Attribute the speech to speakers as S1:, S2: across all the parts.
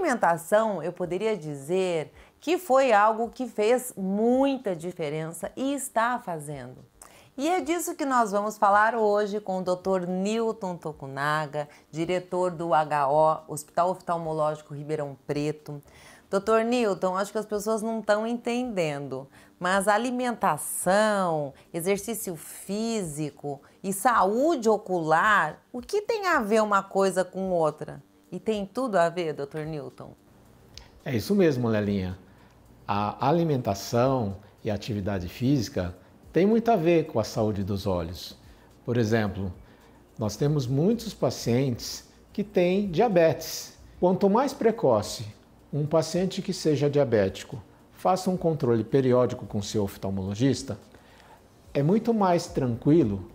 S1: alimentação, eu poderia dizer que foi algo que fez muita diferença e está fazendo. E é disso que nós vamos falar hoje com o Dr. Newton Tokunaga, diretor do HO, Hospital Oftalmológico Ribeirão Preto. Dr. Newton, acho que as pessoas não estão entendendo, mas alimentação, exercício físico e saúde ocular, o que tem a ver uma coisa com outra? E tem tudo a ver, Dr. Newton?
S2: É isso mesmo, Lelinha. A alimentação e a atividade física tem muito a ver com a saúde dos olhos. Por exemplo, nós temos muitos pacientes que têm diabetes. Quanto mais precoce um paciente que seja diabético faça um controle periódico com seu oftalmologista, é muito mais tranquilo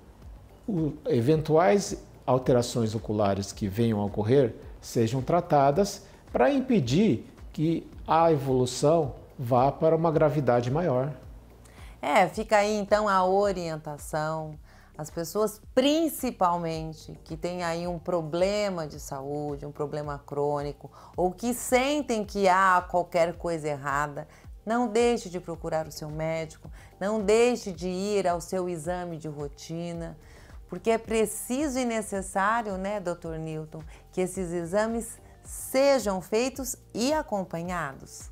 S2: o, eventuais alterações oculares que venham a ocorrer sejam tratadas para impedir que a evolução vá para uma gravidade maior.
S1: É, fica aí então a orientação. As pessoas, principalmente, que têm aí um problema de saúde, um problema crônico, ou que sentem que há qualquer coisa errada, não deixe de procurar o seu médico, não deixe de ir ao seu exame de rotina. Porque é preciso e necessário, né, doutor Newton, que esses exames sejam feitos e acompanhados.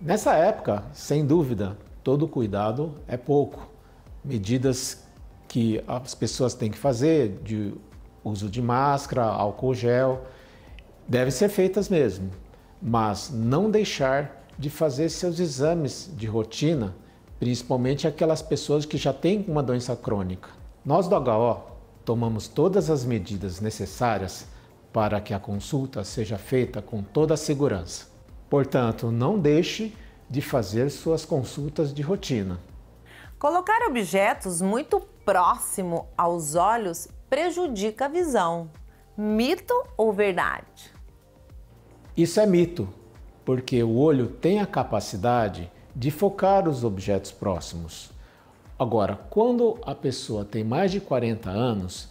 S2: Nessa época, sem dúvida, todo cuidado é pouco. Medidas que as pessoas têm que fazer, de uso de máscara, álcool gel, devem ser feitas mesmo, mas não deixar de fazer seus exames de rotina, principalmente aquelas pessoas que já têm uma doença crônica. Nós do HO tomamos todas as medidas necessárias para que a consulta seja feita com toda a segurança. Portanto, não deixe de fazer suas consultas de rotina.
S1: Colocar objetos muito próximo aos olhos prejudica a visão. Mito ou verdade?
S2: Isso é mito, porque o olho tem a capacidade de focar os objetos próximos. Agora, quando a pessoa tem mais de 40 anos,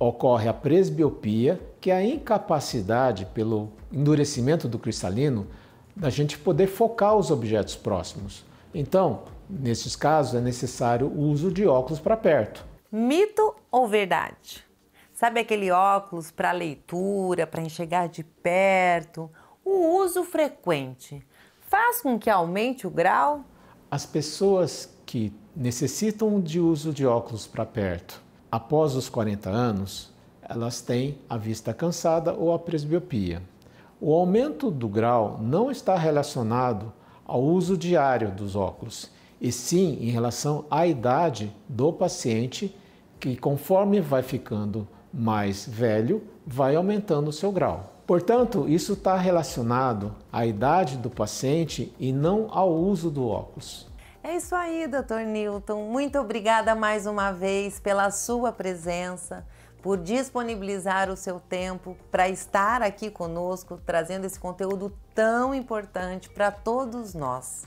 S2: ocorre a presbiopia, que é a incapacidade pelo endurecimento do cristalino da gente poder focar os objetos próximos. Então, nesses casos é necessário o uso de óculos para perto.
S1: Mito ou verdade? Sabe aquele óculos para leitura, para enxergar de perto? O uso frequente faz com que aumente o grau?
S2: As pessoas que necessitam de uso de óculos para perto após os 40 anos, elas têm a vista cansada ou a presbiopia. O aumento do grau não está relacionado ao uso diário dos óculos, e sim em relação à idade do paciente, que conforme vai ficando mais velho, vai aumentando o seu grau. Portanto, isso está relacionado à idade do paciente e não ao uso do óculos.
S1: É isso aí, doutor Newton. Muito obrigada mais uma vez pela sua presença, por disponibilizar o seu tempo para estar aqui conosco, trazendo esse conteúdo tão importante para todos nós.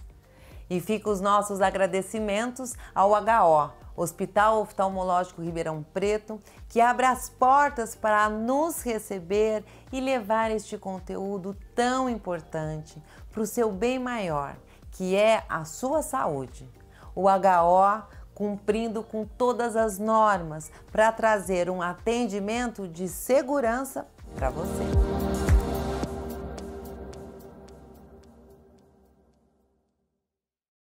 S1: E ficam os nossos agradecimentos ao HO, Hospital Oftalmológico Ribeirão Preto, que abre as portas para nos receber e levar este conteúdo tão importante para o seu bem maior que é a sua saúde. O HO cumprindo com todas as normas para trazer um atendimento de segurança para você.